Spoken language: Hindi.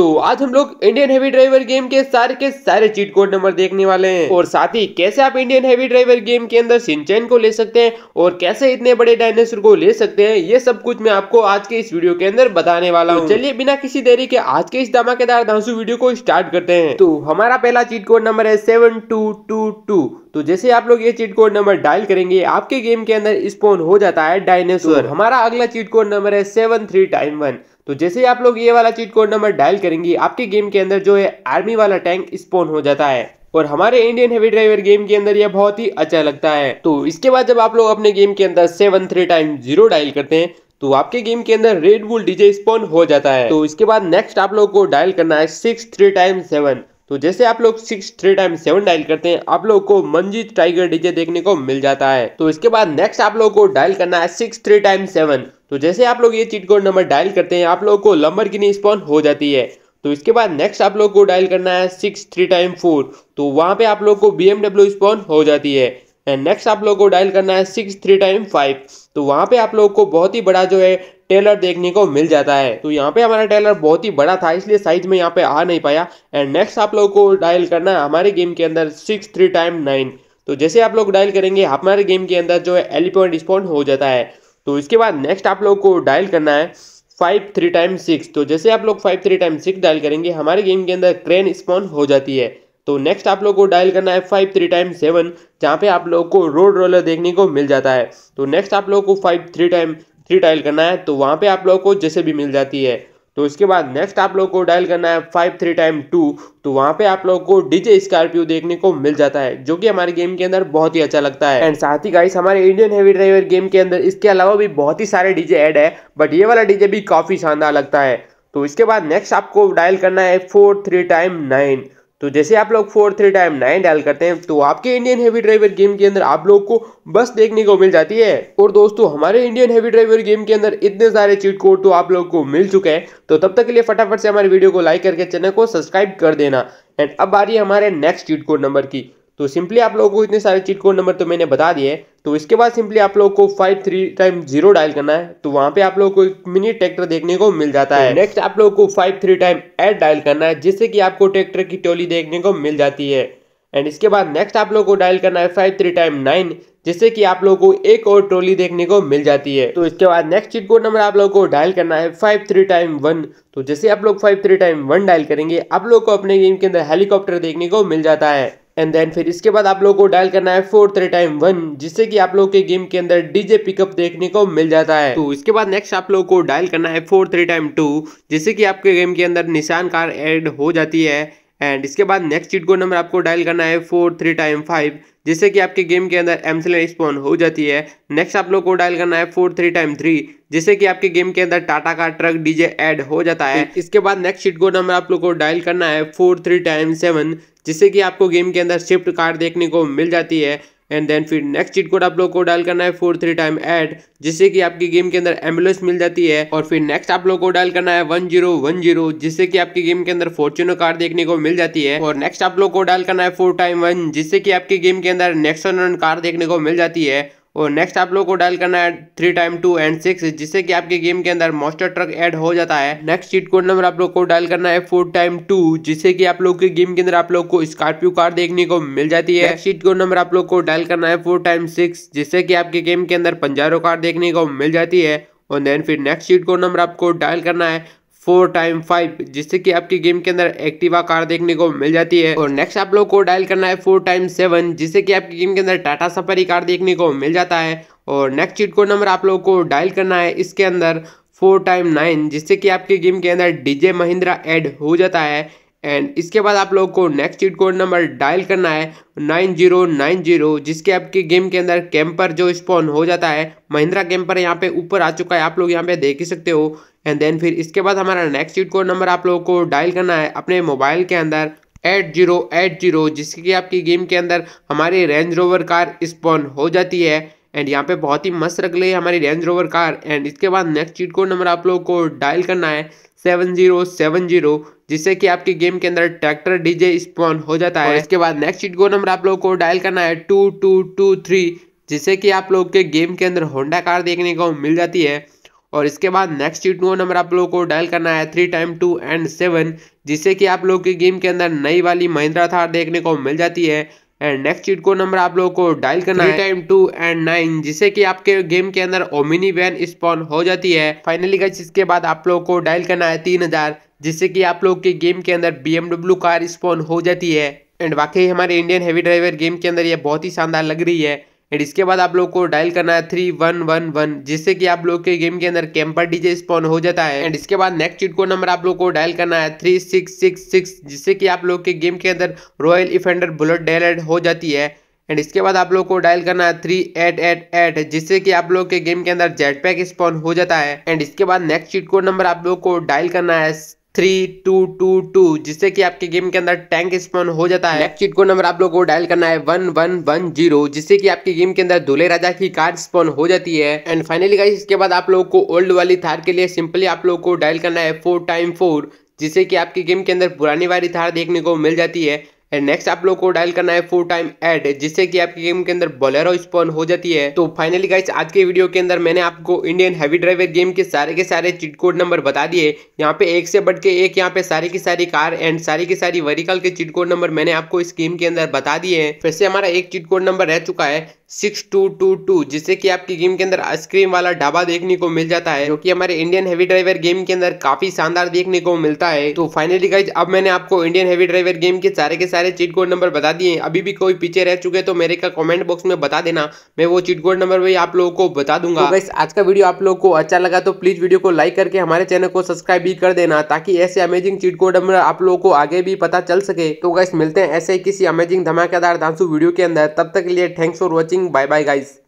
तो आज हम लोग इंडियन हैवी ड्राइवर गेम के सारे के सारे चीट कोड नंबर देखने वाले हैं और साथ ही कैसे आप इंडियन हैवी ड्राइवर गेम के अंदर सिंचैन को ले सकते हैं और कैसे इतने बड़े डायनासोर को ले सकते हैं ये सब कुछ मैं आपको आज के इस वीडियो के अंदर बताने वाला तो हूँ तो चलिए बिना किसी देरी के आज के इस धमाकेदार धांसू वीडियो को स्टार्ट करते हैं तो हमारा पहला चीट कोड नंबर है सेवन तो जैसे आप लोग ये चीट कोड नंबर डायल करेंगे आपके गेम के अंदर स्पोन हो जाता है डायनेसोर तो हमारा अगला चीट कोड नंबर है सेवन टाइम वन तो जैसे ही आप लोग ये वाला चीट कोड नंबर डायल करेंगे आपके गेम के अंदर जो है आर्मी वाला टैंक स्पोन हो जाता है और हमारे इंडियन हेवी ड्राइवर गेम के अंदर यह बहुत ही अच्छा लगता है तो इसके बाद जब आप लोग अपने गेम के अंदर seven three time zero dial करते हैं तो आपके गेम के अंदर रेड बुल डीजे स्पॉन हो जाता है तो इसके बाद नेक्स्ट आप लोग को डायल करना है सिक्स थ्री टाइम सेवन तो जैसे आप लोग six three time seven dial करते हैं आप लोग को मंजीत टाइगर डीजे देखने को मिल जाता है तो इसके बाद नेक्स्ट आप लोग को डायल करना है सिक्स थ्री टाइम सेवन तो जैसे आप लोग ये चीट कोड नंबर डायल करते हैं आप लोगों को लंबर गिनी स्पॉन हो जाती है तो इसके बाद नेक्स्ट आप लोग को डायल करना है सिक्स थ्री टाइम फोर तो वहाँ पे आप लोग को बी स्पॉन हो जाती है एंड नेक्स्ट आप लोग को डायल करना है सिक्स थ्री टाइम फाइव तो वहाँ पे आप लोग को बहुत ही बड़ा जो है टेलर देखने को मिल जाता है तो यहाँ पे हमारा टेलर बहुत ही बड़ा था इसलिए साइज में यहाँ पे आ नहीं पाया एंड नेक्स्ट आप लोग को डायल करना है हमारे गेम के अंदर सिक्स थ्री टाइम नाइन तो जैसे आप लोग डायल करेंगे हमारे गेम के अंदर जो है एलिपॉइंट स्पॉन हो जाता है तो इसके बाद नेक्स्ट आप लोग को डायल करना है फाइव थ्री टाइम सिक्स तो जैसे आप लोग five three time six dial करेंगे हमारे गेम के अंदर क्रेन स्पॉन हो जाती है तो नेक्स्ट आप लोग को डायल करना है फाइव थ्री टाइम सेवन जहाँ पे आप लोग को रोड रोलर देखने को मिल जाता है तो नेक्स्ट आप लोग को five three time three dial करना है तो वहाँ पे आप लोग को जैसे भी मिल जाती है तो इसके बाद नेक्स्ट आप लोग को डायल करना है फाइव थ्री टाइम टू तो वहाँ पे आप लोग को डीजे स्कॉर्पियो देखने को मिल जाता है जो कि हमारे गेम के अंदर बहुत ही अच्छा लगता है एंड साथ ही गाइस हमारे इंडियन हैवी ड्राइवर गेम के अंदर इसके अलावा भी बहुत ही सारे डीजे ऐड है बट ये वाला डीजे भी काफ़ी शानदार लगता है तो इसके बाद नेक्स्ट आपको डायल करना है फोर थ्री टाइम नाइन तो जैसे आप लोग four three time nine dial करते हैं तो आपके इंडियन हैवी ड्राइवर गेम के अंदर आप लोग को बस देखने को मिल जाती है और दोस्तों हमारे इंडियन हैवी ड्राइवर गेम के अंदर इतने सारे चीट कोड तो आप लोग को मिल चुके हैं तो तब तक के लिए फटाफट से हमारे वीडियो को लाइक करके चैनल को सब्सक्राइब कर देना एंड अब आ रही है हमारे नेक्स्ट चीट कोड नंबर की तो सिंपली आप लोगों को इतने सारे चीट कोड नंबर तो मैंने बता दिए तो इसके बाद सिंपली आप लोगों को five three time zero dial करना है तो वहां पे आप लोगों को एक मिनी ट्रैक्टर देखने को मिल जाता तो है नेक्स्ट आप लोगों को five three time eight dial करना है जिससे कि आपको ट्रैक्टर की टोली देखने को मिल जाती है एंड इसके बाद नेक्स्ट आप लोगों को डायल करना है फाइव थ्री टाइम नाइन जिससे कि आप लोगों को एक और ट्रोली देखने को मिल जाती है तो इसके बाद नेक्स्ट चीट कोड नंबर आप लोगों को डायल करना है फाइव थ्री टाइम वन तो जैसे आप लोग five three time one dial करेंगे आप लोग को अपने गेम के अंदर हेलीकॉप्टर देखने को मिल जाता है एंड देन फिर इसके बाद आप लोग को डायल करना है फोर थ्री टाइम वन जिससे कि आप लोग के गेम के अंदर डीजे पिकअप देखने को मिल जाता है तो इसके बाद नेक्स्ट आप लोग को डायल करना है फोर थ्री टाइम टू जिससे कि आपके गेम के अंदर निशान कार एड हो जाती है एंड इसके बाद नेक्स्ट चीट कोड नंबर आपको डायल करना है फोर थ्री टाइम फाइव जिससे कि आपके गेम के अंदर एमसेल स्पॉन हो जाती है नेक्स्ट आप लोग को डायल करना है फोर थ्री टाइम थ्री जिससे कि आपके गेम के अंदर टाटा का ट्रक डीजे ऐड हो जाता है इसके बाद नेक्स्ट चीट कोड नंबर आप लोग को डायल करना है फोर थ्री टाइम सेवन जिससे कि आपको गेम के अंदर शिफ्ट कार देखने को मिल जाती है एंड देन फिर नेक्स्ट चीट कोड आप लोग को डायल करना है फोर थ्री टाइम एड जिससे कि आपकी गेम के अंदर एम्बुलेंस मिल जाती है और फिर नेक्स्ट आप लोग को डायल करना है वन जीरो वन जीरो जिससे कि आपकी गेम के अंदर फॉर्चुनो कार देखने को मिल जाती है और नेक्स्ट आप लोग को डायल करना है फोर टाइम वन जिससे कि आपकी गेम के अंदर नेक्स्ट कार देखने को मिल जाती है और नेक्स्ट आप लोग को डायल करना है three time two and six जिससे कि आपके गेम के अंदर मॉस्टर ट्रक ऐड हो जाता है नेक्स्ट चीट कोड नंबर आप लोग को डायल करना है फोर टाइम टू जिससे कि आप लोग के गेम के अंदर आप लोग को स्कॉर्पियो कार देखने को मिल जाती है चीट कोड नंबर आप लोग को डायल करना है फोर टाइम सिक्स जिससे कि आपके गेम के अंदर पंजारो कार देखने को मिल जाती है और देन फिर नेक्स्ट चीट कोड नंबर आपको डायल करना है फोर टाइम फाइव जिससे कि आपकी गेम के अंदर एक्टिवा कार देखने को मिल जाती है और नेक्स्ट आप लोग को डायल करना है फोर टाइम सेवन जिससे कि आपकी गेम के अंदर टाटा सफारी कार देखने को मिल जाता है और नेक्स्ट चीट कोड नंबर आप लोग को डायल करना है इसके अंदर फोर टाइम नाइन जिससे कि आपके गेम के अंदर डीजे महिंद्रा ऐड हो जाता है एंड इसके बाद आप लोग को next cheat code number dial करना है नाइन जीरो नाइन जीरो जिसके आपके गेम के अंदर कैंपर जो स्पॉन हो जाता है महिंद्रा कैंपर यहाँ पे ऊपर आ चुका है आप लोग यहाँ पे देख ही सकते हो एंड देन फिर इसके बाद हमारा नेक्स्ट सीट कोड नंबर आप लोगों को डायल करना है अपने मोबाइल के अंदर एट जीरो एट जीरो जिससे कि आपकी गेम के अंदर हमारी रेंज रोवर कार स्पॉन हो जाती है एंड यहाँ पे बहुत ही मस्त रख ली हमारी रेंज रोवर कार एंड इसके बाद नेक्स्ट चीट कोड नंबर आप लोगों को डायल करना है सेवन जीरो सेवन जीरो जिससे कि आपकी गेम के अंदर ट्रैक्टर डीजे स्पॉन हो जाता है इसके बाद नेक्स्ट चीट कोड नंबर आप लोगों को डायल करना है टू टू टू थ्री जिससे कि आप लोग के गेम के अंदर होंडा कार देखने को मिल जाती है और इसके बाद नेक्स्ट चीट टू नंबर आप लोगों को डायल करना है three time two and seven जिससे कि आप लोगों की गेम के अंदर नई वाली महिंद्रा थार देखने को मिल जाती है and next cheat code number आप लोगों को डायल करना है टाइम टू एंड नाइन जिससे कि आपके गेम के अंदर ओमिनी वैन स्पॉन हो जाती है फाइनली गज इसके बाद आप लोगों को डायल करना है तीन हजार जिससे कि आप लोग के गेम के अंदर एमडब्ल्यू कार स्पॉन हो जाती है एंड वाकई हमारे इंडियन हैवी ड्राइवर गेम के अंदर यह बहुत ही शानदार लग रही है एंड इसके बाद आप लोग को डायल करना है थ्री वन वन वन जिससे कि आप लोग के गेम के अंदर कैंपर डीजे स्पॉन हो जाता है एंड इसके बाद नेक्स्ट चिटको नंबर आप लोग को डायल करना है थ्री सिक्स सिक्स सिक्स जिससे कि आप लोग के गेम के अंदर रॉयल इफेंडर बुलेट डायल हो जाती है एंड इसके बाद आप लोग को डायल करना है थ्री एट एट एट जिससे कि आप लोग के गेम के अंदर जेट पैक स्पॉन हो जाता है एंड इसके बाद नेक्स्ट चीट कोड नंबर आप लोग को डायल करना है थ्री टू टू टू जिससे कि आपके गेम के अंदर टैंक स्पॉन हो जाता है चीट को नंबर आप लोगों को डायल करना है वन वन वन जीरो जिससे कि आपके गेम के अंदर दूल्हे राजा की कार स्पॉन हो जाती है एंड फाइनली गाइस इसके बाद आप लोगों को ओल्ड वाली थार के लिए सिंपली आप लोगों को डायल करना है फोर टाइम फोर जिससे कि आपके गेम के अंदर पुरानी वाली थार देखने को मिल जाती है एंड नेक्स्ट आप लोग को डायल करना है फोर टाइम एड जिससे कि आपके गेम के अंदर बोलेरो स्पॉन हो जाती है तो फाइनली गाइस आज के वीडियो के अंदर मैंने आपको इंडियन हैवी ड्राइवर गेम के सारे के सारे चिट कोड नंबर बता दिए यहाँ पे एक से बढ़ के एक यहाँ पे सारी की सारी कार एंड सारी की सारी वेरिकल के चिट कोड नंबर मैंने आपको इस गेम के अंदर बता दिए है फिर से हमारा एक चिट कोड नंबर रह चुका है सिक्स टू टू टू जिससे कि आपकी गेम के अंदर आइसक्रीम वाला ढाबा देखने को मिल जाता है जो कि हमारे इंडियन हैवी ड्राइवर गेम के अंदर काफी शानदार देखने को मिलता है तो फाइनली गाइज अब मैंने आपको इंडियन हैवी ड्राइवर गेम के सारे के सारे चीट कोड नंबर बता दिए अभी भी कोई पीछे रह चुके तो मेरे का कॉमेंट बॉक्स में बता देना मैं वो चीट कोड नंबर भी आप लोगों को बता दूंगा तो आज का वीडियो आप लोग को अच्छा लगा तो प्लीज वीडियो को लाइक करके हमारे चैनल को सब्सक्राइब भी कर देना ताकि ऐसे अमेजिंग चीट कोड नंबर आप लोगों को आगे भी पता चल सके तो गाइस मिलते हैं ऐसे ही किसी अमेजिंग धमाकेदार धांसू वीडियो के अंदर तब तक के लिए thanks for watching bye bye guys